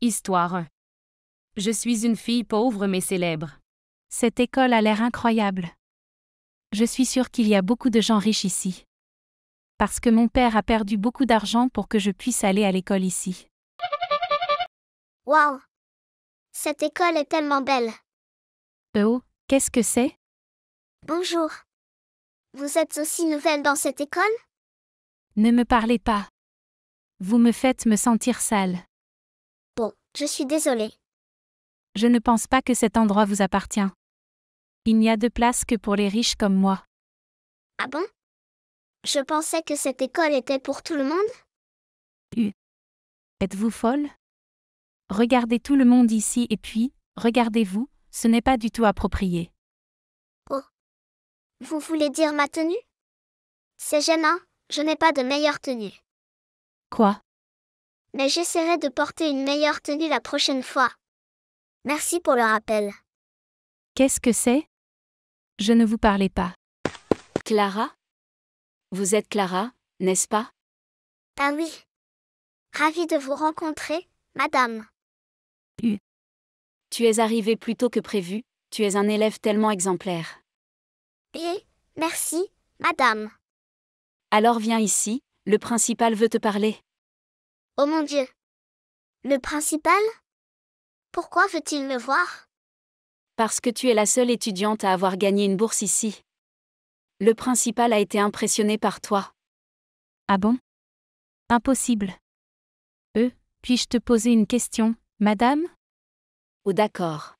Histoire 1. Je suis une fille pauvre mais célèbre. Cette école a l'air incroyable. Je suis sûre qu'il y a beaucoup de gens riches ici. Parce que mon père a perdu beaucoup d'argent pour que je puisse aller à l'école ici. Waouh! Cette école est tellement belle. Euh oh, qu'est-ce que c'est? Bonjour. Vous êtes aussi nouvelle dans cette école? Ne me parlez pas. Vous me faites me sentir sale. Je suis désolée. Je ne pense pas que cet endroit vous appartient. Il n'y a de place que pour les riches comme moi. Ah bon Je pensais que cette école était pour tout le monde U. Êtes-vous folle Regardez tout le monde ici et puis, regardez-vous, ce n'est pas du tout approprié. Oh. Vous voulez dire ma tenue C'est gênant, je n'ai pas de meilleure tenue. Quoi mais j'essaierai de porter une meilleure tenue la prochaine fois. Merci pour le rappel. Qu'est-ce que c'est Je ne vous parlais pas. Clara Vous êtes Clara, n'est-ce pas Ah oui. Ravie de vous rencontrer, madame. Tu es arrivée plus tôt que prévu, tu es un élève tellement exemplaire. Eh, merci, madame. Alors viens ici, le principal veut te parler. Oh mon Dieu Le principal Pourquoi veut-il me voir Parce que tu es la seule étudiante à avoir gagné une bourse ici. Le principal a été impressionné par toi. Ah bon Impossible. Euh, puis-je te poser une question, madame Oh d'accord.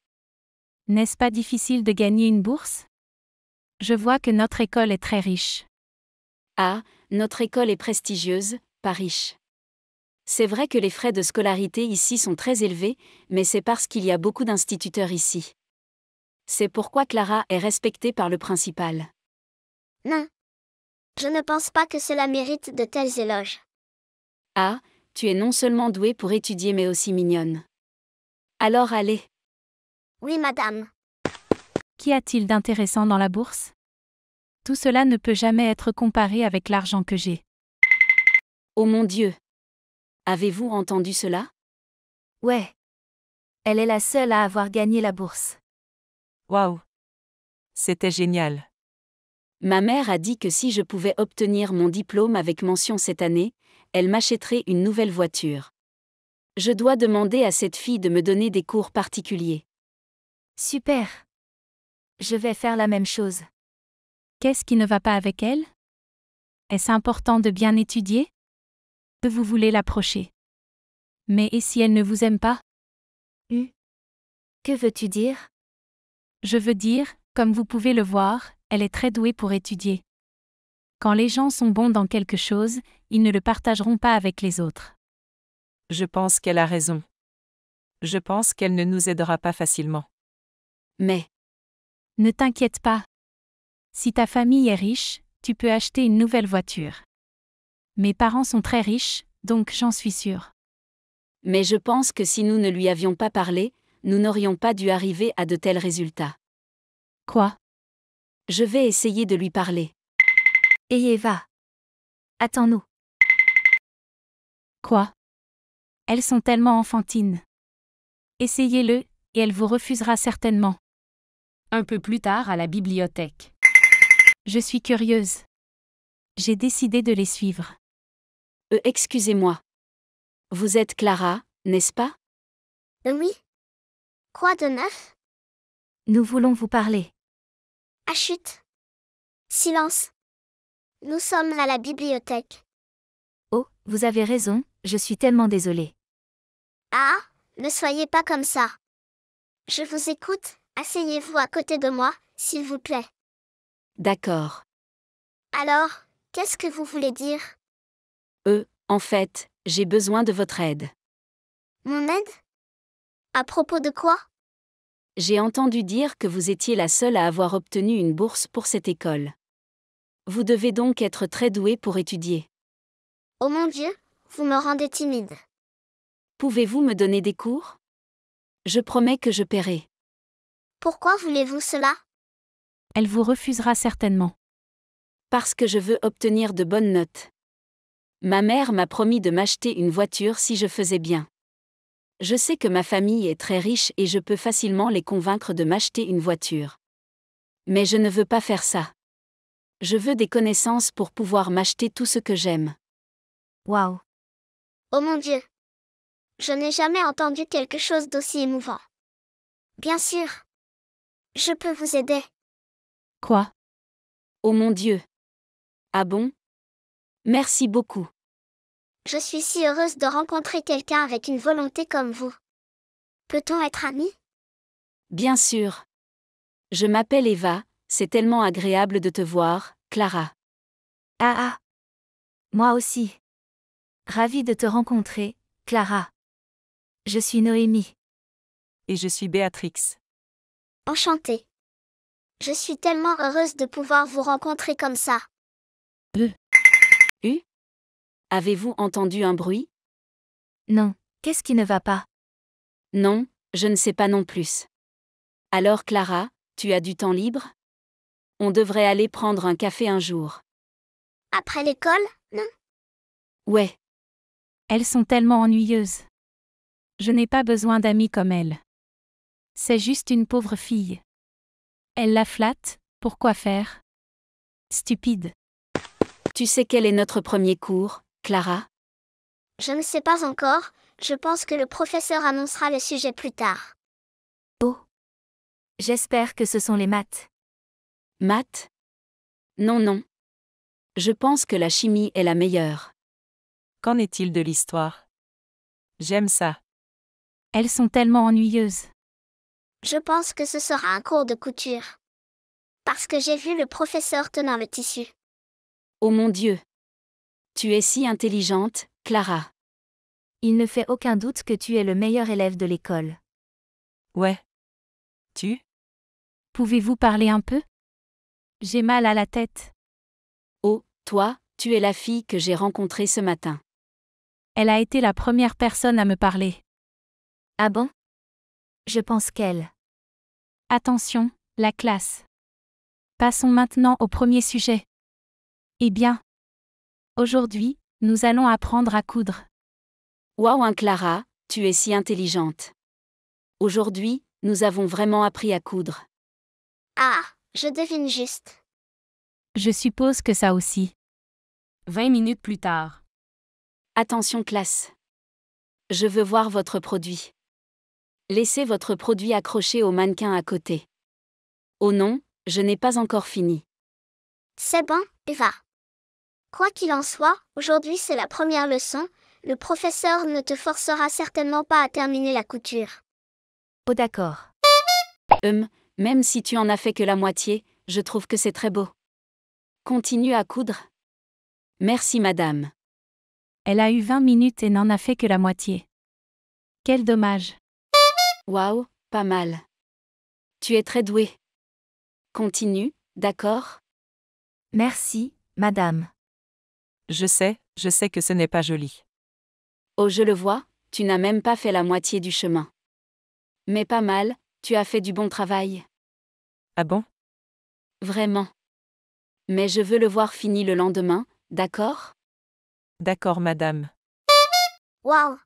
N'est-ce pas difficile de gagner une bourse Je vois que notre école est très riche. Ah, notre école est prestigieuse, pas riche. C'est vrai que les frais de scolarité ici sont très élevés, mais c'est parce qu'il y a beaucoup d'instituteurs ici. C'est pourquoi Clara est respectée par le principal. Non. Je ne pense pas que cela mérite de tels éloges. Ah, tu es non seulement douée pour étudier mais aussi mignonne. Alors allez. Oui, madame. Qu'y a-t-il d'intéressant dans la bourse Tout cela ne peut jamais être comparé avec l'argent que j'ai. Oh mon Dieu Avez-vous entendu cela Ouais. Elle est la seule à avoir gagné la bourse. Waouh. C'était génial. Ma mère a dit que si je pouvais obtenir mon diplôme avec mention cette année, elle m'achèterait une nouvelle voiture. Je dois demander à cette fille de me donner des cours particuliers. Super. Je vais faire la même chose. Qu'est-ce qui ne va pas avec elle Est-ce important de bien étudier que vous voulez l'approcher. Mais et si elle ne vous aime pas hum. Que veux-tu dire Je veux dire, comme vous pouvez le voir, elle est très douée pour étudier. Quand les gens sont bons dans quelque chose, ils ne le partageront pas avec les autres. Je pense qu'elle a raison. Je pense qu'elle ne nous aidera pas facilement. Mais... Ne t'inquiète pas. Si ta famille est riche, tu peux acheter une nouvelle voiture. Mes parents sont très riches, donc j'en suis sûre. Mais je pense que si nous ne lui avions pas parlé, nous n'aurions pas dû arriver à de tels résultats. Quoi Je vais essayer de lui parler. Et Eva Attends-nous. Quoi Elles sont tellement enfantines. Essayez-le, et elle vous refusera certainement. Un peu plus tard à la bibliothèque. Je suis curieuse. J'ai décidé de les suivre. Euh, excusez-moi. Vous êtes Clara, n'est-ce pas euh, Oui. Quoi de neuf Nous voulons vous parler. Ah chut. Silence. Nous sommes à la bibliothèque. Oh, vous avez raison, je suis tellement désolée. Ah, ne soyez pas comme ça. Je vous écoute, asseyez-vous à côté de moi, s'il vous plaît. D'accord. Alors, qu'est-ce que vous voulez dire euh, en fait, j'ai besoin de votre aide. Mon aide À propos de quoi J'ai entendu dire que vous étiez la seule à avoir obtenu une bourse pour cette école. Vous devez donc être très douée pour étudier. Oh mon Dieu, vous me rendez timide. Pouvez-vous me donner des cours Je promets que je paierai. Pourquoi voulez-vous cela Elle vous refusera certainement. Parce que je veux obtenir de bonnes notes. Ma mère m'a promis de m'acheter une voiture si je faisais bien. Je sais que ma famille est très riche et je peux facilement les convaincre de m'acheter une voiture. Mais je ne veux pas faire ça. Je veux des connaissances pour pouvoir m'acheter tout ce que j'aime. Waouh. Oh mon Dieu. Je n'ai jamais entendu quelque chose d'aussi émouvant. Bien sûr. Je peux vous aider. Quoi Oh mon Dieu. Ah bon Merci beaucoup. Je suis si heureuse de rencontrer quelqu'un avec une volonté comme vous. Peut-on être amie Bien sûr. Je m'appelle Eva, c'est tellement agréable de te voir, Clara. Ah ah. Moi aussi. Ravie de te rencontrer, Clara. Je suis Noémie. Et je suis Béatrix. Enchantée. Je suis tellement heureuse de pouvoir vous rencontrer comme ça. U Avez-vous entendu un bruit Non, qu'est-ce qui ne va pas Non, je ne sais pas non plus. Alors Clara, tu as du temps libre On devrait aller prendre un café un jour. Après l'école, non Ouais. Elles sont tellement ennuyeuses. Je n'ai pas besoin d'amis comme elles. C'est juste une pauvre fille. Elle la flatte, pourquoi faire Stupide. Tu sais quel est notre premier cours, Clara Je ne sais pas encore, je pense que le professeur annoncera le sujet plus tard. Oh. J'espère que ce sont les maths. Maths Non, non. Je pense que la chimie est la meilleure. Qu'en est-il de l'histoire J'aime ça. Elles sont tellement ennuyeuses. Je pense que ce sera un cours de couture. Parce que j'ai vu le professeur tenant le tissu. Oh mon Dieu Tu es si intelligente, Clara. Il ne fait aucun doute que tu es le meilleur élève de l'école. Ouais. Tu Pouvez-vous parler un peu J'ai mal à la tête. Oh, toi, tu es la fille que j'ai rencontrée ce matin. Elle a été la première personne à me parler. Ah bon Je pense qu'elle. Attention, la classe. Passons maintenant au premier sujet. Eh bien, aujourd'hui, nous allons apprendre à coudre. Waouh, hein, Clara, tu es si intelligente. Aujourd'hui, nous avons vraiment appris à coudre. Ah, je devine juste. Je suppose que ça aussi. 20 minutes plus tard. Attention classe. Je veux voir votre produit. Laissez votre produit accroché au mannequin à côté. Oh non, je n'ai pas encore fini. C'est bon, va. Quoi qu'il en soit, aujourd'hui c'est la première leçon, le professeur ne te forcera certainement pas à terminer la couture. Oh d'accord. Hum, même si tu en as fait que la moitié, je trouve que c'est très beau. Continue à coudre. Merci madame. Elle a eu 20 minutes et n'en a fait que la moitié. Quel dommage. Waouh, pas mal. Tu es très douée. Continue, d'accord Merci, madame. Je sais, je sais que ce n'est pas joli. Oh, je le vois, tu n'as même pas fait la moitié du chemin. Mais pas mal, tu as fait du bon travail. Ah bon Vraiment. Mais je veux le voir fini le lendemain, d'accord D'accord, madame. Wow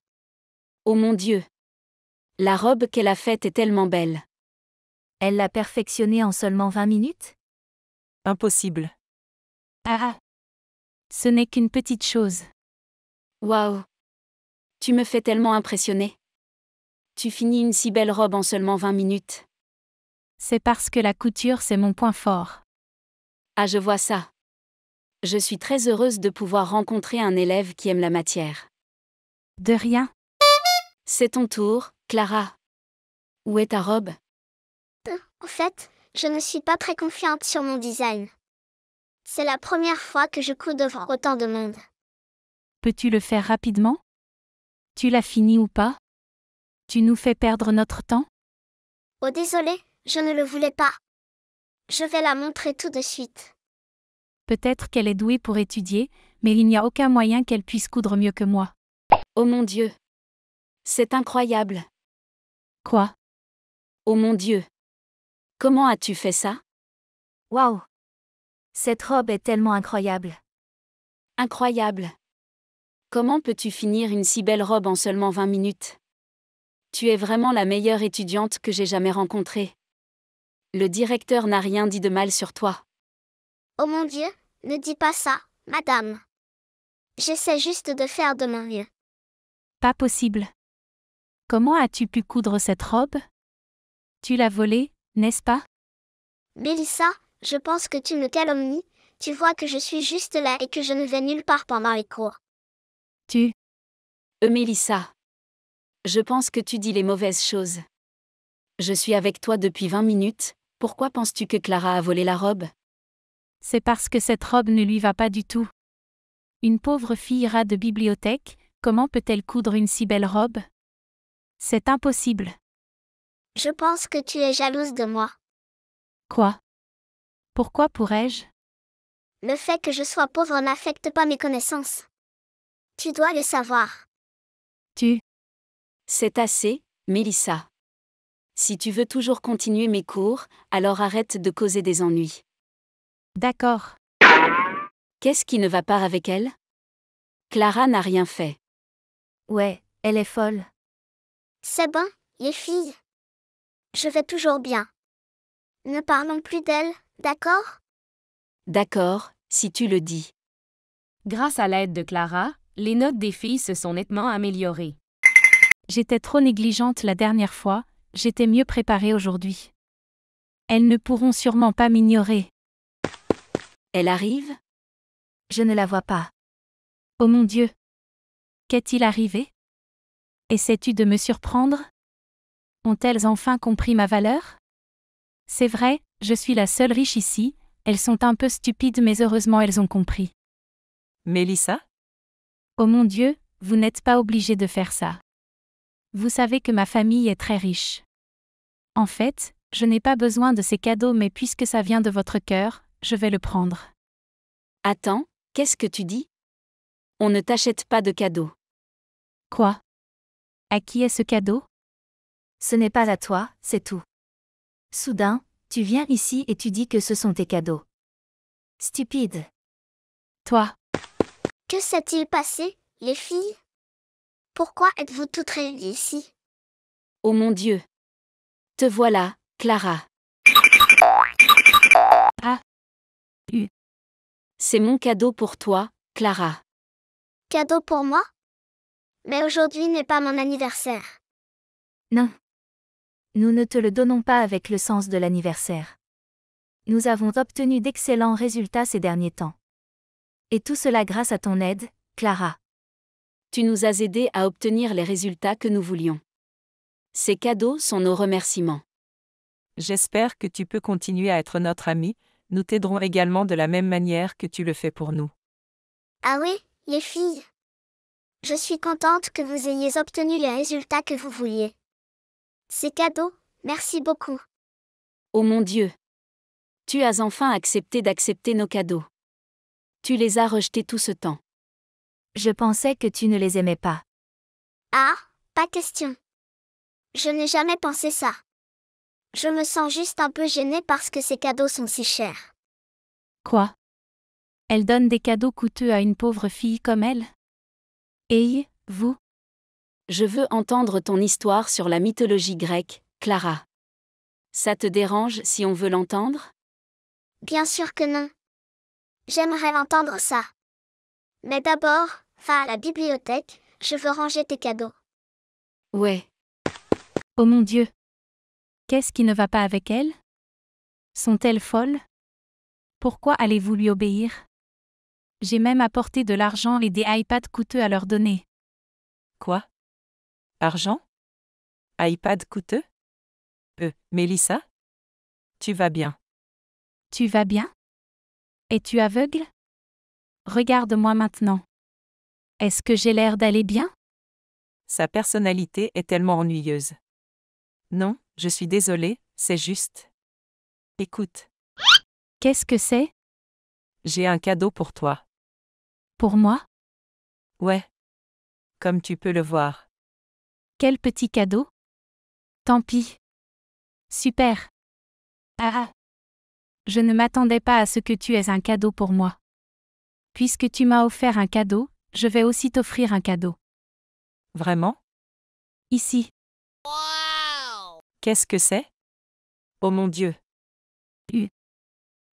Oh mon Dieu La robe qu'elle a faite est tellement belle. Elle l'a perfectionnée en seulement 20 minutes Impossible. Ah, ah. Ce n'est qu'une petite chose. Waouh Tu me fais tellement impressionner. Tu finis une si belle robe en seulement 20 minutes. C'est parce que la couture, c'est mon point fort. Ah, je vois ça. Je suis très heureuse de pouvoir rencontrer un élève qui aime la matière. De rien. C'est ton tour, Clara. Où est ta robe En fait, je ne suis pas très confiante sur mon design. C'est la première fois que je couds devant autant de monde. Peux-tu le faire rapidement Tu l'as fini ou pas Tu nous fais perdre notre temps Oh désolé, je ne le voulais pas. Je vais la montrer tout de suite. Peut-être qu'elle est douée pour étudier, mais il n'y a aucun moyen qu'elle puisse coudre mieux que moi. Oh mon Dieu C'est incroyable Quoi Oh mon Dieu Comment as-tu fait ça Waouh cette robe est tellement incroyable. Incroyable. Comment peux-tu finir une si belle robe en seulement 20 minutes Tu es vraiment la meilleure étudiante que j'ai jamais rencontrée. Le directeur n'a rien dit de mal sur toi. Oh mon Dieu, ne dis pas ça, madame. J'essaie juste de faire de mon mieux. Pas possible. Comment as-tu pu coudre cette robe Tu l'as volée, n'est-ce pas Mélissa, je pense que tu me calomnies, tu vois que je suis juste là et que je ne vais nulle part pendant les cours. Tu. Euh, Je pense que tu dis les mauvaises choses. Je suis avec toi depuis 20 minutes, pourquoi penses-tu que Clara a volé la robe C'est parce que cette robe ne lui va pas du tout. Une pauvre fille ira de bibliothèque, comment peut-elle coudre une si belle robe C'est impossible. Je pense que tu es jalouse de moi. Quoi pourquoi pourrais-je Le fait que je sois pauvre n'affecte pas mes connaissances. Tu dois le savoir. Tu. C'est assez, Mélissa. Si tu veux toujours continuer mes cours, alors arrête de causer des ennuis. D'accord. Qu'est-ce qui ne va pas avec elle Clara n'a rien fait. Ouais, elle est folle. C'est bon, les filles. Je vais toujours bien. Ne parlons plus d'elle, D'accord D'accord, si tu le dis. Grâce à l'aide de Clara, les notes des filles se sont nettement améliorées. J'étais trop négligente la dernière fois, j'étais mieux préparée aujourd'hui. Elles ne pourront sûrement pas m'ignorer. Elle arrive Je ne la vois pas. Oh mon Dieu Qu'est-il arrivé Essaies-tu de me surprendre Ont-elles enfin compris ma valeur C'est vrai, je suis la seule riche ici, elles sont un peu stupides mais heureusement elles ont compris. Mélissa Oh mon Dieu, vous n'êtes pas obligée de faire ça. Vous savez que ma famille est très riche. En fait, je n'ai pas besoin de ces cadeaux mais puisque ça vient de votre cœur, je vais le prendre. Attends, qu'est-ce que tu dis On ne t'achète pas de cadeaux. Quoi À qui est ce cadeau Ce n'est pas à toi, c'est tout. Soudain, tu viens ici et tu dis que ce sont tes cadeaux. Stupide. Toi. Que s'est-il passé, les filles Pourquoi êtes-vous toutes réunies ici Oh mon Dieu. Te voilà, Clara. Ah. ah. C'est mon cadeau pour toi, Clara. Cadeau pour moi Mais aujourd'hui n'est pas mon anniversaire. Non nous ne te le donnons pas avec le sens de l'anniversaire. Nous avons obtenu d'excellents résultats ces derniers temps. Et tout cela grâce à ton aide, Clara. Tu nous as aidés à obtenir les résultats que nous voulions. Ces cadeaux sont nos remerciements. J'espère que tu peux continuer à être notre ami, nous t'aiderons également de la même manière que tu le fais pour nous. Ah oui, les filles. Je suis contente que vous ayez obtenu les résultats que vous vouliez. Ces cadeaux, merci beaucoup. Oh mon Dieu. Tu as enfin accepté d'accepter nos cadeaux. Tu les as rejetés tout ce temps. Je pensais que tu ne les aimais pas. Ah, pas question. Je n'ai jamais pensé ça. Je me sens juste un peu gênée parce que ces cadeaux sont si chers. Quoi Elle donne des cadeaux coûteux à une pauvre fille comme elle Et vous je veux entendre ton histoire sur la mythologie grecque, Clara. Ça te dérange si on veut l'entendre Bien sûr que non. J'aimerais l'entendre ça. Mais d'abord, va à la bibliothèque, je veux ranger tes cadeaux. Ouais. Oh mon Dieu. Qu'est-ce qui ne va pas avec elle Sont-elles folles Pourquoi allez-vous lui obéir J'ai même apporté de l'argent et des iPads coûteux à leur donner. Quoi Argent iPad coûteux Euh, Mélissa Tu vas bien Tu vas bien Es-tu aveugle Regarde-moi maintenant. Est-ce que j'ai l'air d'aller bien Sa personnalité est tellement ennuyeuse. Non, je suis désolée, c'est juste. Écoute. Qu'est-ce que c'est J'ai un cadeau pour toi. Pour moi Ouais. Comme tu peux le voir. Quel petit cadeau Tant pis. Super. Ah ah. Je ne m'attendais pas à ce que tu aies un cadeau pour moi. Puisque tu m'as offert un cadeau, je vais aussi t'offrir un cadeau. Vraiment Ici. Qu'est-ce que c'est Oh mon Dieu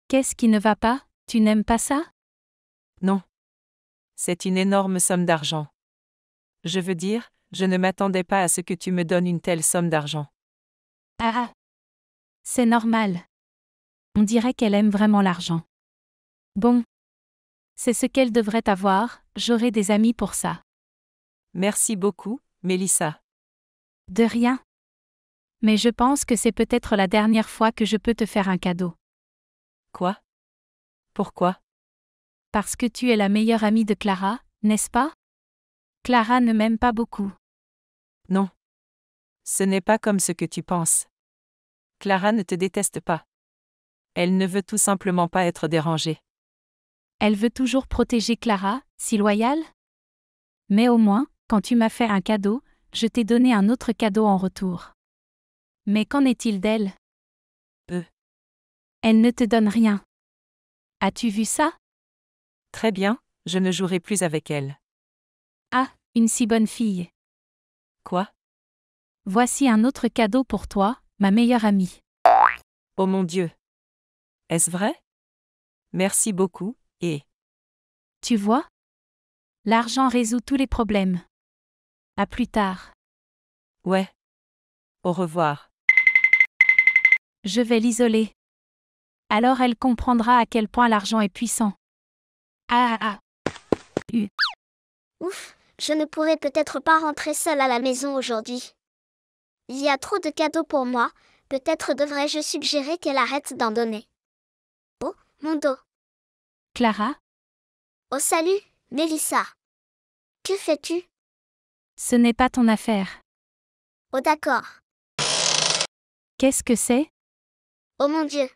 Qu'est-ce qui ne va pas Tu n'aimes pas ça Non. C'est une énorme somme d'argent. Je veux dire, je ne m'attendais pas à ce que tu me donnes une telle somme d'argent. Ah C'est normal. On dirait qu'elle aime vraiment l'argent. Bon. C'est ce qu'elle devrait avoir, j'aurai des amis pour ça. Merci beaucoup, Mélissa. De rien. Mais je pense que c'est peut-être la dernière fois que je peux te faire un cadeau. Quoi Pourquoi Parce que tu es la meilleure amie de Clara, n'est-ce pas Clara ne m'aime pas beaucoup. Non. Ce n'est pas comme ce que tu penses. Clara ne te déteste pas. Elle ne veut tout simplement pas être dérangée. Elle veut toujours protéger Clara, si loyale Mais au moins, quand tu m'as fait un cadeau, je t'ai donné un autre cadeau en retour. Mais qu'en est-il d'elle Peu. Elle ne te donne rien. As-tu vu ça Très bien, je ne jouerai plus avec elle. Ah, une si bonne fille. Quoi Voici un autre cadeau pour toi, ma meilleure amie. Oh mon Dieu. Est-ce vrai Merci beaucoup, et... Tu vois L'argent résout tous les problèmes. À plus tard. Ouais. Au revoir. Je vais l'isoler. Alors elle comprendra à quel point l'argent est puissant. Ah ah ah. Ouf. Je ne pourrais peut-être pas rentrer seule à la maison aujourd'hui. Il y a trop de cadeaux pour moi, peut-être devrais-je suggérer qu'elle arrête d'en donner. Oh, mon dos. Clara Oh salut, Mélissa. Que fais-tu Ce n'est pas ton affaire. Oh d'accord. Qu'est-ce que c'est Oh mon Dieu.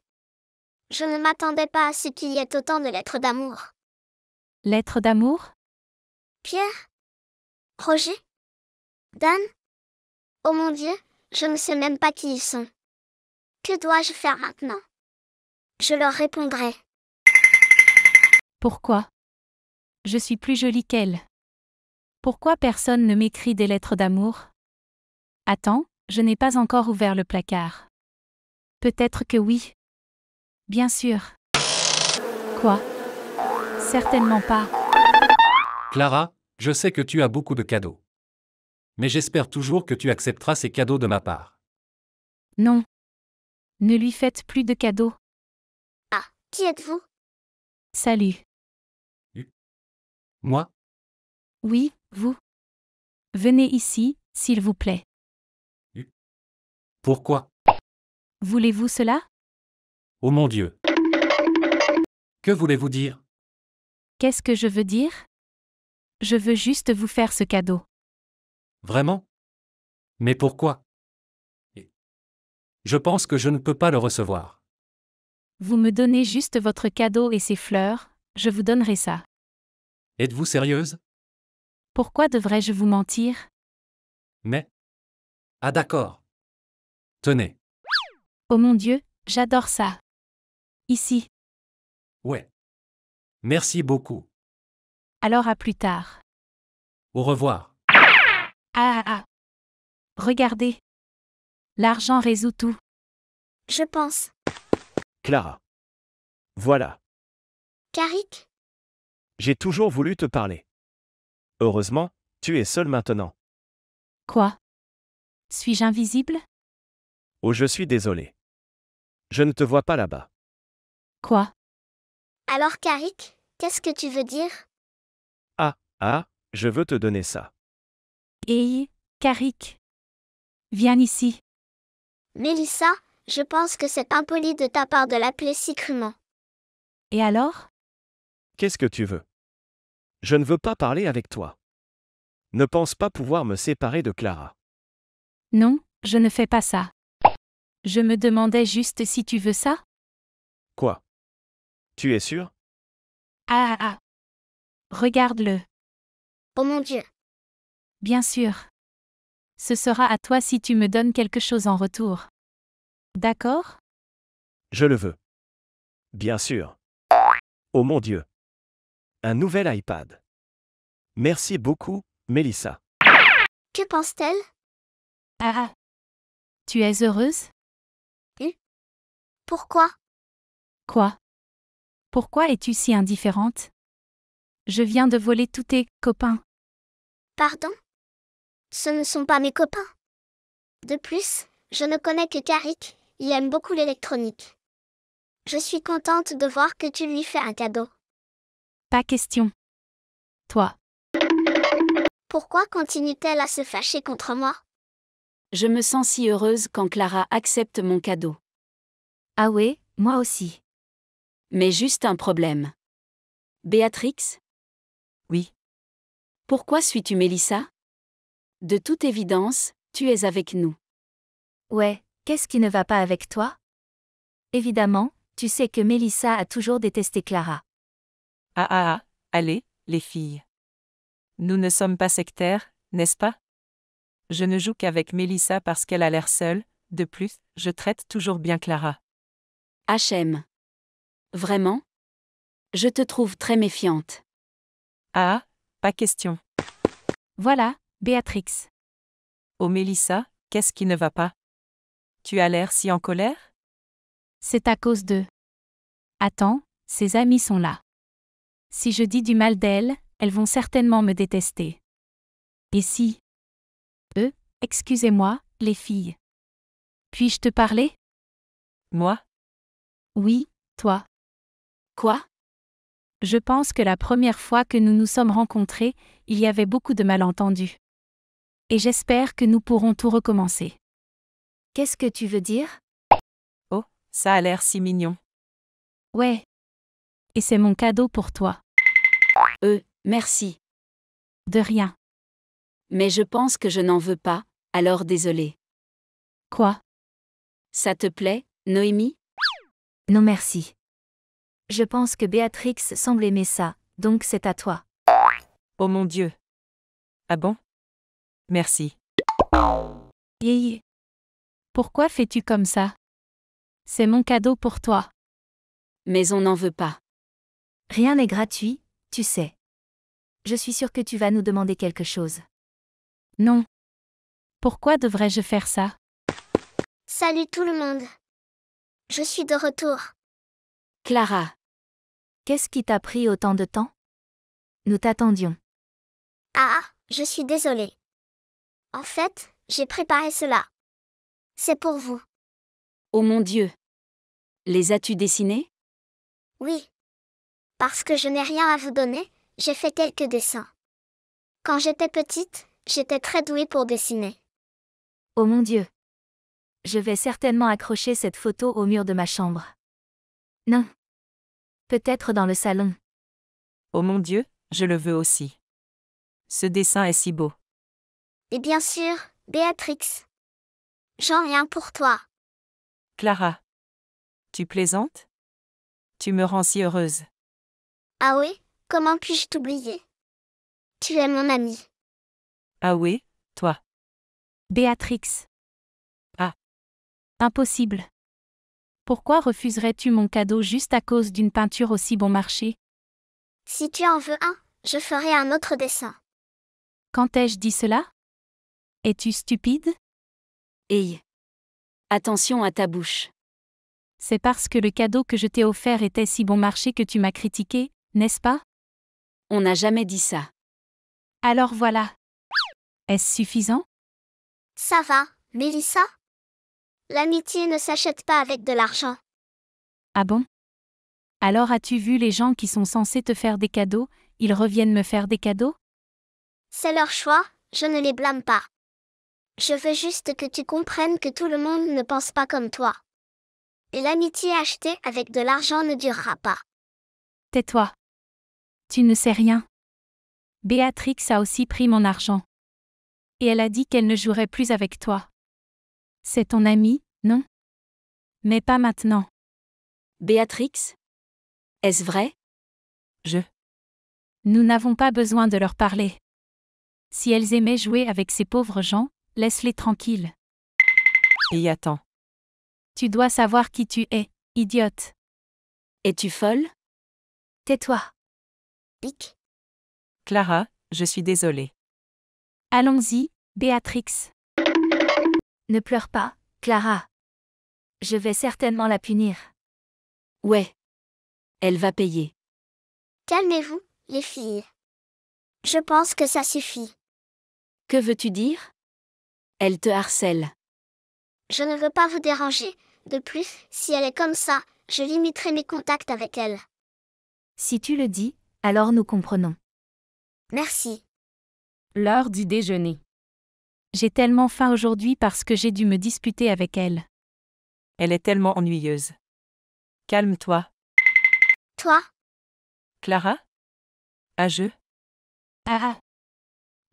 Je ne m'attendais pas à ce qu'il y ait autant de lettres d'amour. Lettres d'amour Pierre, Projet Dan Oh mon Dieu, je ne sais même pas qui ils sont. Que dois-je faire maintenant Je leur répondrai. Pourquoi Je suis plus jolie qu'elle. Pourquoi personne ne m'écrit des lettres d'amour Attends, je n'ai pas encore ouvert le placard. Peut-être que oui. Bien sûr. Quoi Certainement pas. Clara, je sais que tu as beaucoup de cadeaux. Mais j'espère toujours que tu accepteras ces cadeaux de ma part. Non. Ne lui faites plus de cadeaux. Ah, qui êtes-vous Salut. Moi Oui, vous. Venez ici, s'il vous plaît. Pourquoi Voulez-vous cela Oh mon Dieu. Que voulez-vous dire Qu'est-ce que je veux dire je veux juste vous faire ce cadeau. Vraiment Mais pourquoi Je pense que je ne peux pas le recevoir. Vous me donnez juste votre cadeau et ses fleurs, je vous donnerai ça. Êtes-vous sérieuse Pourquoi devrais-je vous mentir Mais... Ah d'accord. Tenez. Oh mon Dieu, j'adore ça. Ici. Ouais. Merci beaucoup. Alors à plus tard. Au revoir. Ah ah ah. Regardez. L'argent résout tout. Je pense. Clara. Voilà. Carrick. J'ai toujours voulu te parler. Heureusement, tu es seule maintenant. Quoi Suis-je invisible Oh, je suis désolé. Je ne te vois pas là-bas. Quoi Alors Carrick, qu'est-ce que tu veux dire ah, je veux te donner ça. Hey, Karik. Viens ici. Mélissa, je pense que c'est impoli de ta part de l'appeler si crûment. Et alors Qu'est-ce que tu veux Je ne veux pas parler avec toi. Ne pense pas pouvoir me séparer de Clara. Non, je ne fais pas ça. Je me demandais juste si tu veux ça Quoi Tu es sûr ah ah. ah. Regarde-le. Oh mon Dieu. Bien sûr. Ce sera à toi si tu me donnes quelque chose en retour. D'accord Je le veux. Bien sûr. Oh mon Dieu. Un nouvel iPad. Merci beaucoup, Mélissa. Que pense-t-elle ah, ah. Tu es heureuse Pourquoi Quoi Pourquoi es-tu si indifférente je viens de voler tous tes copains. Pardon Ce ne sont pas mes copains. De plus, je ne connais que Karik, il aime beaucoup l'électronique. Je suis contente de voir que tu lui fais un cadeau. Pas question. Toi. Pourquoi continue-t-elle à se fâcher contre moi Je me sens si heureuse quand Clara accepte mon cadeau. Ah ouais, moi aussi. Mais juste un problème. Béatrix, oui. Pourquoi suis-tu Mélissa De toute évidence, tu es avec nous. Ouais, qu'est-ce qui ne va pas avec toi Évidemment, tu sais que Mélissa a toujours détesté Clara. Ah ah ah, allez, les filles. Nous ne sommes pas sectaires, n'est-ce pas Je ne joue qu'avec Mélissa parce qu'elle a l'air seule, de plus, je traite toujours bien Clara. HM. Vraiment Je te trouve très méfiante. Ah, pas question. Voilà, Béatrix. Oh Mélissa, qu'est-ce qui ne va pas Tu as l'air si en colère C'est à cause d'eux. Attends, ses amis sont là. Si je dis du mal d'elles, elles vont certainement me détester. Et si Eux, excusez-moi, les filles. Puis-je te parler Moi Oui, toi. Quoi je pense que la première fois que nous nous sommes rencontrés, il y avait beaucoup de malentendus. Et j'espère que nous pourrons tout recommencer. Qu'est-ce que tu veux dire Oh, ça a l'air si mignon. Ouais. Et c'est mon cadeau pour toi. Euh, merci. De rien. Mais je pense que je n'en veux pas, alors désolé. Quoi Ça te plaît, Noémie Non merci. Je pense que Béatrix semble aimer ça, donc c'est à toi. Oh mon Dieu. Ah bon Merci. Yee. Pourquoi fais-tu comme ça C'est mon cadeau pour toi. Mais on n'en veut pas. Rien n'est gratuit, tu sais. Je suis sûre que tu vas nous demander quelque chose. Non. Pourquoi devrais-je faire ça Salut tout le monde. Je suis de retour. Clara. Qu'est-ce qui t'a pris autant de temps Nous t'attendions. Ah, je suis désolée. En fait, j'ai préparé cela. C'est pour vous. Oh mon Dieu. Les as-tu dessinés Oui. Parce que je n'ai rien à vous donner, j'ai fait quelques dessins. Quand j'étais petite, j'étais très douée pour dessiner. Oh mon Dieu. Je vais certainement accrocher cette photo au mur de ma chambre. Non. Peut-être dans le salon. Oh mon Dieu, je le veux aussi. Ce dessin est si beau. Et bien sûr, Béatrix. J'en ai un pour toi. Clara. Tu plaisantes Tu me rends si heureuse. Ah oui, comment puis-je t'oublier Tu es mon amie. Ah oui, toi. Béatrix. Ah. Impossible. Pourquoi refuserais-tu mon cadeau juste à cause d'une peinture aussi bon marché Si tu en veux un, je ferai un autre dessin. Quand ai-je dit cela Es-tu stupide Aïe Attention à ta bouche. C'est parce que le cadeau que je t'ai offert était si bon marché que tu m'as critiqué, n'est-ce pas On n'a jamais dit ça. Alors voilà. Est-ce suffisant Ça va, Mélissa l'amitié ne s'achète pas avec de l'argent. Ah bon Alors as-tu vu les gens qui sont censés te faire des cadeaux, ils reviennent me faire des cadeaux C'est leur choix, je ne les blâme pas. Je veux juste que tu comprennes que tout le monde ne pense pas comme toi. Et l'amitié achetée avec de l'argent ne durera pas. Tais-toi. Tu ne sais rien. Béatrix a aussi pris mon argent. Et elle a dit qu'elle ne jouerait plus avec toi. C'est ton ami. Non. Mais pas maintenant. Béatrix Est-ce vrai Je. Nous n'avons pas besoin de leur parler. Si elles aimaient jouer avec ces pauvres gens, laisse-les tranquilles. Et attends. Tu dois savoir qui tu es, idiote. Es-tu folle Tais-toi. Pic. Clara, je suis désolée. Allons-y, Béatrix. Ne pleure pas, Clara. Je vais certainement la punir. Ouais. Elle va payer. Calmez-vous, les filles. Je pense que ça suffit. Que veux-tu dire Elle te harcèle. Je ne veux pas vous déranger. De plus, si elle est comme ça, je limiterai mes contacts avec elle. Si tu le dis, alors nous comprenons. Merci. L'heure du déjeuner. J'ai tellement faim aujourd'hui parce que j'ai dû me disputer avec elle. Elle est tellement ennuyeuse. Calme-toi. Toi Clara À ah, jeu ah, ah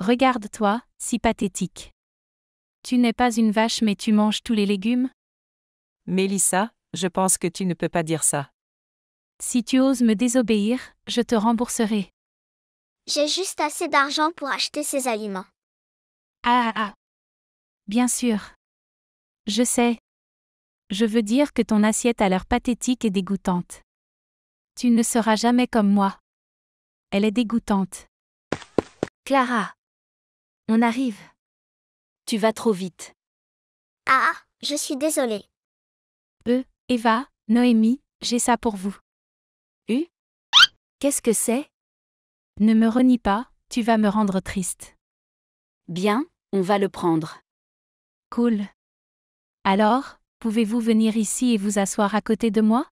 Regarde-toi, si pathétique. Tu n'es pas une vache mais tu manges tous les légumes Mélissa, je pense que tu ne peux pas dire ça. Si tu oses me désobéir, je te rembourserai. J'ai juste assez d'argent pour acheter ces aliments. Ah ah ah. Bien sûr. Je sais, je veux dire que ton assiette a l'air pathétique et dégoûtante. Tu ne seras jamais comme moi. Elle est dégoûtante. Clara. On arrive. Tu vas trop vite. Ah, je suis désolée. Euh, Eva, Noémie, j'ai ça pour vous. U euh Qu'est-ce que c'est Ne me renie pas, tu vas me rendre triste. Bien, on va le prendre. Cool. Alors, Pouvez-vous venir ici et vous asseoir à côté de moi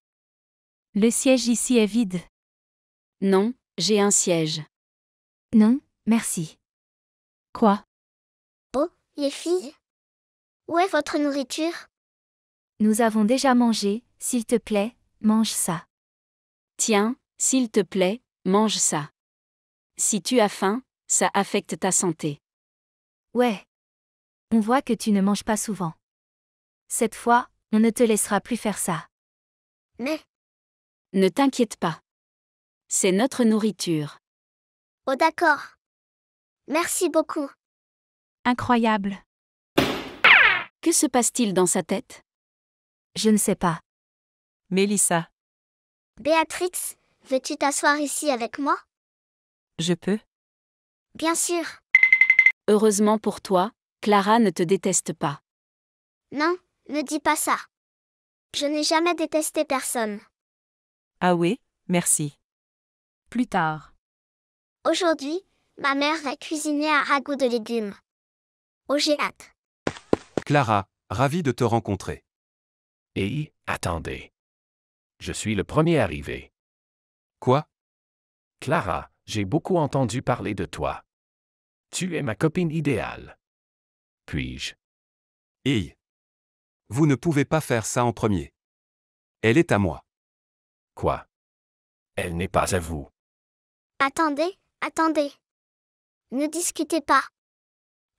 Le siège ici est vide. Non, j'ai un siège. Non, merci. Quoi Oh, les filles Où est votre nourriture Nous avons déjà mangé, s'il te plaît, mange ça. Tiens, s'il te plaît, mange ça. Si tu as faim, ça affecte ta santé. Ouais. On voit que tu ne manges pas souvent. Cette fois, on ne te laissera plus faire ça. Mais... Ne t'inquiète pas. C'est notre nourriture. Oh d'accord. Merci beaucoup. Incroyable. Que se passe-t-il dans sa tête Je ne sais pas. Mélissa. Béatrix, veux-tu t'asseoir ici avec moi Je peux. Bien sûr. Heureusement pour toi, Clara ne te déteste pas. Non, ne dis pas ça. Je n'ai jamais détesté personne. Ah oui, merci. Plus tard. Aujourd'hui, ma mère va cuisiner un ragoût de légumes. Oh, j'ai hâte. Clara, ravi de te rencontrer. Et attendez. Je suis le premier arrivé. Quoi Clara, j'ai beaucoup entendu parler de toi. Tu es ma copine idéale. Puis-je? Et vous ne pouvez pas faire ça en premier. Elle est à moi. Quoi Elle n'est pas à vous. Attendez, attendez. Ne discutez pas.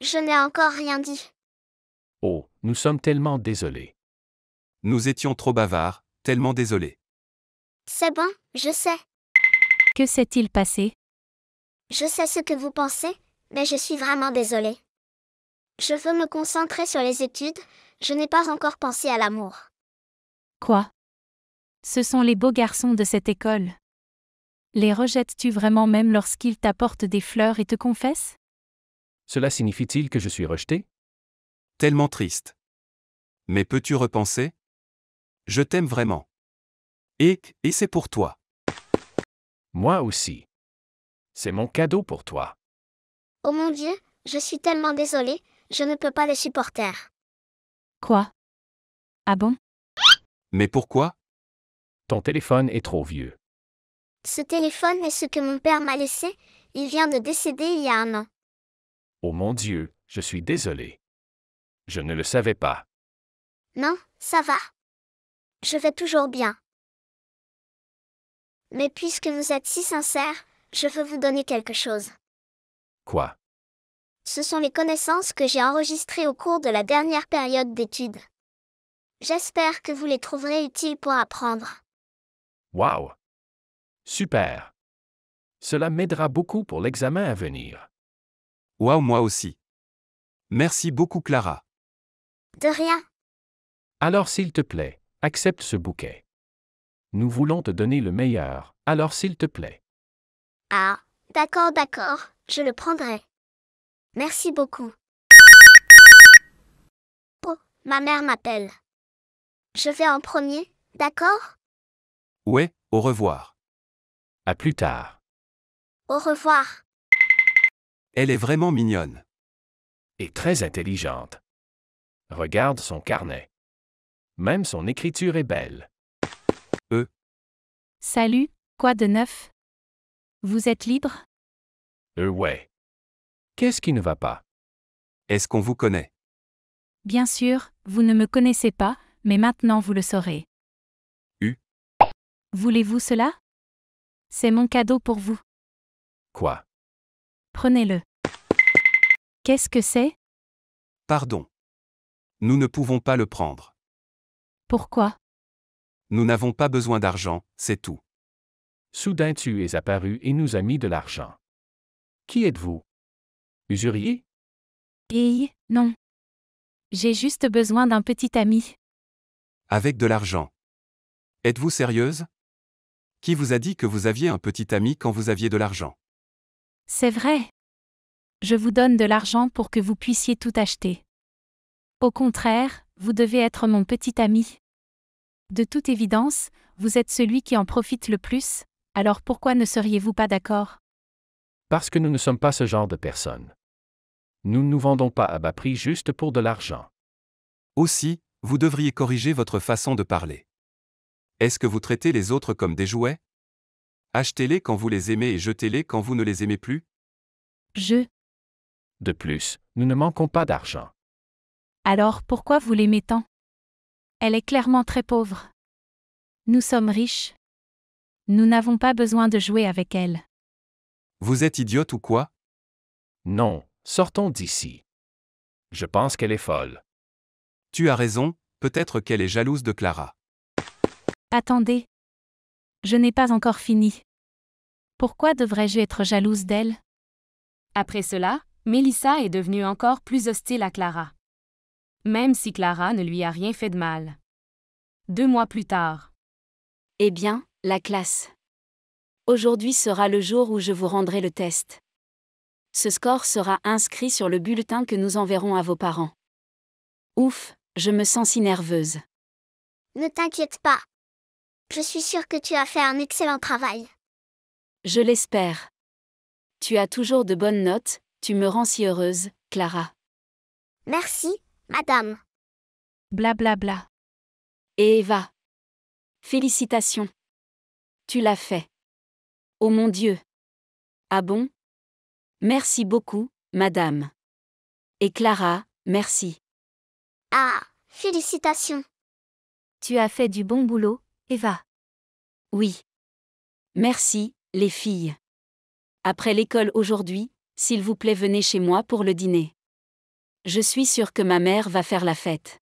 Je n'ai encore rien dit. Oh, nous sommes tellement désolés. Nous étions trop bavards, tellement désolés. C'est bon, je sais. Que s'est-il passé Je sais ce que vous pensez, mais je suis vraiment désolée. Je veux me concentrer sur les études, je n'ai pas encore pensé à l'amour. Quoi Ce sont les beaux garçons de cette école. Les rejettes-tu vraiment même lorsqu'ils t'apportent des fleurs et te confessent Cela signifie-t-il que je suis rejeté Tellement triste. Mais peux-tu repenser Je t'aime vraiment. Et, et c'est pour toi. Moi aussi. C'est mon cadeau pour toi. Oh mon Dieu, je suis tellement désolée, je ne peux pas les supporter. Quoi Ah bon Mais pourquoi Ton téléphone est trop vieux. Ce téléphone est ce que mon père m'a laissé. Il vient de décéder il y a un an. Oh mon Dieu, je suis désolé. Je ne le savais pas. Non, ça va. Je vais toujours bien. Mais puisque vous êtes si sincère, je veux vous donner quelque chose. Quoi ce sont les connaissances que j'ai enregistrées au cours de la dernière période d'études. J'espère que vous les trouverez utiles pour apprendre. Wow! Super! Cela m'aidera beaucoup pour l'examen à venir. Wow, moi aussi. Merci beaucoup, Clara. De rien. Alors, s'il te plaît, accepte ce bouquet. Nous voulons te donner le meilleur, alors s'il te plaît. Ah, d'accord, d'accord, je le prendrai. Merci beaucoup. Oh, ma mère m'appelle. Je vais en premier, d'accord Ouais, au revoir. À plus tard. Au revoir. Elle est vraiment mignonne. Et très intelligente. Regarde son carnet. Même son écriture est belle. E. Salut, quoi de neuf Vous êtes libre Euh ouais. Qu'est-ce qui ne va pas Est-ce qu'on vous connaît Bien sûr, vous ne me connaissez pas, mais maintenant vous le saurez. U. Voulez-vous cela C'est mon cadeau pour vous. Quoi Prenez-le. Qu'est-ce que c'est Pardon. Nous ne pouvons pas le prendre. Pourquoi Nous n'avons pas besoin d'argent, c'est tout. Soudain tu es apparu et nous a mis de l'argent. Qui êtes-vous Usurier Pays, non. J'ai juste besoin d'un petit ami. Avec de l'argent. Êtes-vous sérieuse Qui vous a dit que vous aviez un petit ami quand vous aviez de l'argent C'est vrai. Je vous donne de l'argent pour que vous puissiez tout acheter. Au contraire, vous devez être mon petit ami. De toute évidence, vous êtes celui qui en profite le plus, alors pourquoi ne seriez-vous pas d'accord Parce que nous ne sommes pas ce genre de personnes. Nous ne nous vendons pas à bas prix juste pour de l'argent. Aussi, vous devriez corriger votre façon de parler. Est-ce que vous traitez les autres comme des jouets Achetez-les quand vous les aimez et jetez-les quand vous ne les aimez plus Je. De plus, nous ne manquons pas d'argent. Alors pourquoi vous l'aimez tant Elle est clairement très pauvre. Nous sommes riches. Nous n'avons pas besoin de jouer avec elle. Vous êtes idiote ou quoi Non, Sortons d'ici. Je pense qu'elle est folle. Tu as raison, peut-être qu'elle est jalouse de Clara. Attendez. Je n'ai pas encore fini. Pourquoi devrais-je être jalouse d'elle Après cela, Mélissa est devenue encore plus hostile à Clara. Même si Clara ne lui a rien fait de mal. Deux mois plus tard. Eh bien, la classe. Aujourd'hui sera le jour où je vous rendrai le test. Ce score sera inscrit sur le bulletin que nous enverrons à vos parents. Ouf, je me sens si nerveuse. Ne t'inquiète pas. Je suis sûre que tu as fait un excellent travail. Je l'espère. Tu as toujours de bonnes notes, tu me rends si heureuse, Clara. Merci, madame. Bla Bla, bla. Et Eva. Félicitations. Tu l'as fait. Oh mon Dieu. Ah bon, Merci beaucoup, madame. Et Clara, merci. Ah, félicitations. Tu as fait du bon boulot, Eva. Oui. Merci, les filles. Après l'école aujourd'hui, s'il vous plaît venez chez moi pour le dîner. Je suis sûre que ma mère va faire la fête.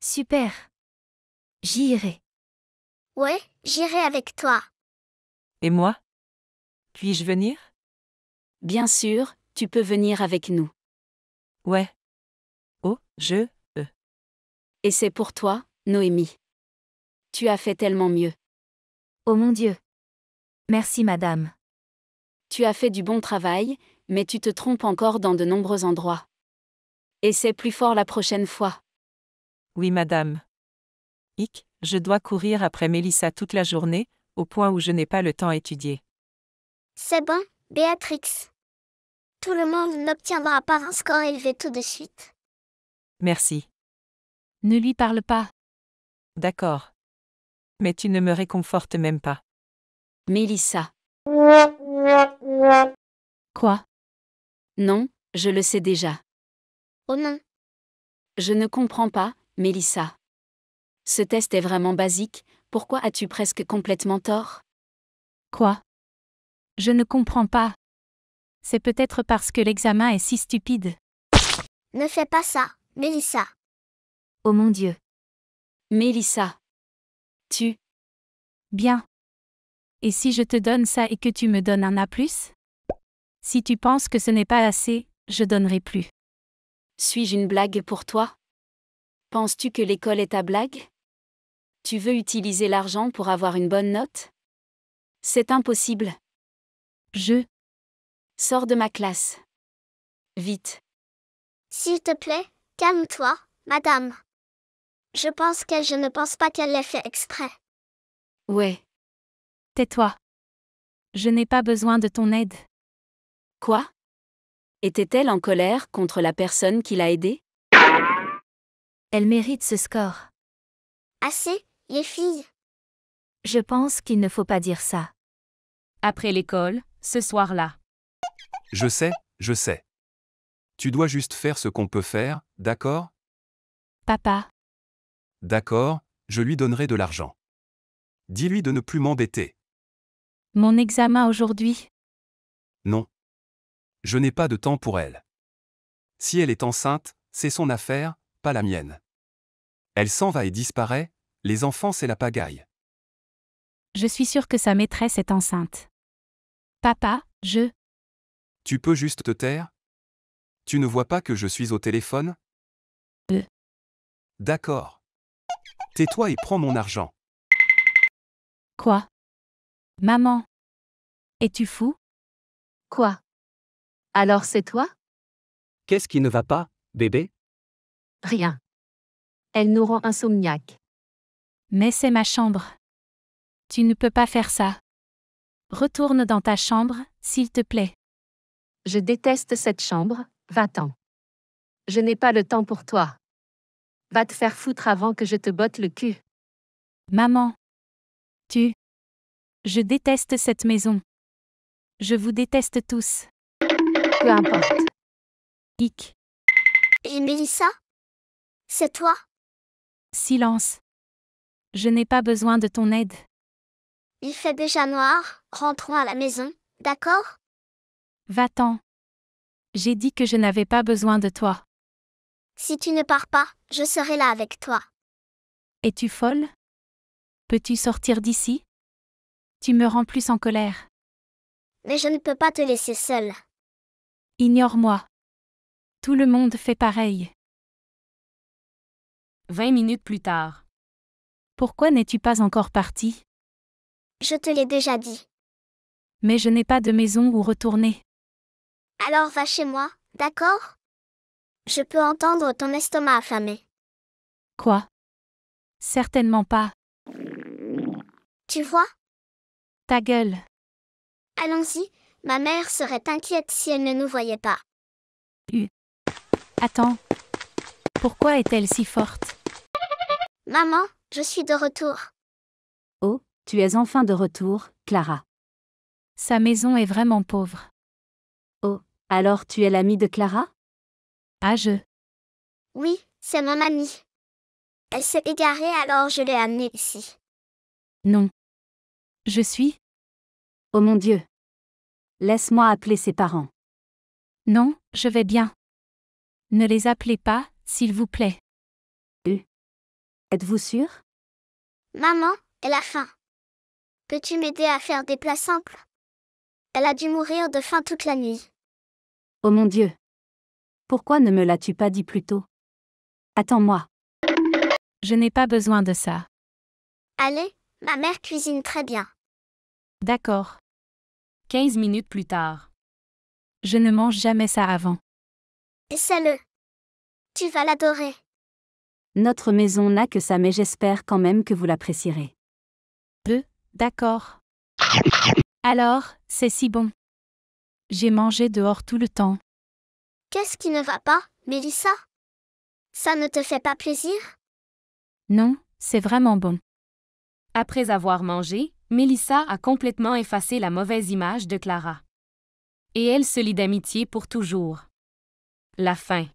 Super. J'y irai. Ouais, j'irai avec toi. Et moi Puis-je venir Bien sûr, tu peux venir avec nous. Ouais. Oh, je, euh. Et c'est pour toi, Noémie. Tu as fait tellement mieux. Oh mon Dieu. Merci, madame. Tu as fait du bon travail, mais tu te trompes encore dans de nombreux endroits. Et c'est plus fort la prochaine fois. Oui, madame. Hic, je dois courir après Mélissa toute la journée, au point où je n'ai pas le temps à étudier. C'est bon, Béatrix. Tout le monde n'obtiendra pas un score élevé tout de suite. Merci. Ne lui parle pas. D'accord. Mais tu ne me réconfortes même pas. Mélissa. Quoi Non, je le sais déjà. Oh non. Je ne comprends pas, Mélissa. Ce test est vraiment basique, pourquoi as-tu presque complètement tort Quoi je ne comprends pas. C'est peut-être parce que l'examen est si stupide. Ne fais pas ça, Mélissa. Oh mon Dieu. Mélissa. Tu. Bien. Et si je te donne ça et que tu me donnes un A ⁇ Si tu penses que ce n'est pas assez, je donnerai plus. Suis-je une blague pour toi Penses-tu que l'école est ta blague Tu veux utiliser l'argent pour avoir une bonne note C'est impossible. Je. Sors de ma classe. Vite. S'il te plaît, calme-toi, madame. Je pense que je ne pense pas qu'elle l'ait fait exprès. Ouais. Tais-toi. Je n'ai pas besoin de ton aide. Quoi Était-elle en colère contre la personne qui l'a aidée Elle mérite ce score. Assez, les filles. Je pense qu'il ne faut pas dire ça. Après l'école, ce soir-là. Je sais, je sais. Tu dois juste faire ce qu'on peut faire, d'accord Papa. D'accord, je lui donnerai de l'argent. Dis-lui de ne plus m'embêter. Mon examen aujourd'hui Non. Je n'ai pas de temps pour elle. Si elle est enceinte, c'est son affaire, pas la mienne. Elle s'en va et disparaît, les enfants c'est la pagaille. Je suis sûre que sa maîtresse est enceinte. Papa, je... Tu peux juste te taire Tu ne vois pas que je suis au téléphone euh. D'accord. Tais-toi et prends mon argent. Quoi Maman Es-tu fou Quoi Alors c'est toi Qu'est-ce qui ne va pas, bébé Rien. Elle nous rend insomniaques. Mais c'est ma chambre. Tu ne peux pas faire ça. Retourne dans ta chambre, s'il te plaît. Je déteste cette chambre, va-t'en. Je n'ai pas le temps pour toi. Va te faire foutre avant que je te botte le cul. Maman. Tu. Je déteste cette maison. Je vous déteste tous. Peu importe. Hic. Et Mélissa C'est toi Silence. Je n'ai pas besoin de ton aide. Il fait déjà noir, rentrons à la maison, d'accord Va-t'en. J'ai dit que je n'avais pas besoin de toi. Si tu ne pars pas, je serai là avec toi. Es-tu folle Peux-tu sortir d'ici Tu me rends plus en colère. Mais je ne peux pas te laisser seule. Ignore-moi. Tout le monde fait pareil. Vingt minutes plus tard. Pourquoi n'es-tu pas encore parti je te l'ai déjà dit. Mais je n'ai pas de maison où retourner. Alors va chez moi, d'accord Je peux entendre ton estomac affamé. Quoi Certainement pas. Tu vois Ta gueule. Allons-y, ma mère serait inquiète si elle ne nous voyait pas. Attends. Pourquoi est-elle si forte Maman, je suis de retour. Oh tu es enfin de retour, Clara. Sa maison est vraiment pauvre. Oh, alors tu es l'amie de Clara Ah, je. Oui, c'est ma mamie. Elle s'est égarée alors je l'ai amenée ici. Non. Je suis Oh mon Dieu. Laisse-moi appeler ses parents. Non, je vais bien. Ne les appelez pas, s'il vous plaît. Euh. Êtes-vous sûre Maman, elle a faim. Peux-tu m'aider à faire des plats simples Elle a dû mourir de faim toute la nuit. Oh mon Dieu Pourquoi ne me l'as-tu pas dit plus tôt Attends-moi. Je n'ai pas besoin de ça. Allez, ma mère cuisine très bien. D'accord. 15 minutes plus tard. Je ne mange jamais ça avant. Essaie-le. Tu vas l'adorer. Notre maison n'a que ça, mais j'espère quand même que vous l'apprécierez. D'accord. Alors, c'est si bon. J'ai mangé dehors tout le temps. Qu'est-ce qui ne va pas, Mélissa Ça ne te fait pas plaisir Non, c'est vraiment bon. Après avoir mangé, Mélissa a complètement effacé la mauvaise image de Clara. Et elle se lie d'amitié pour toujours. La fin.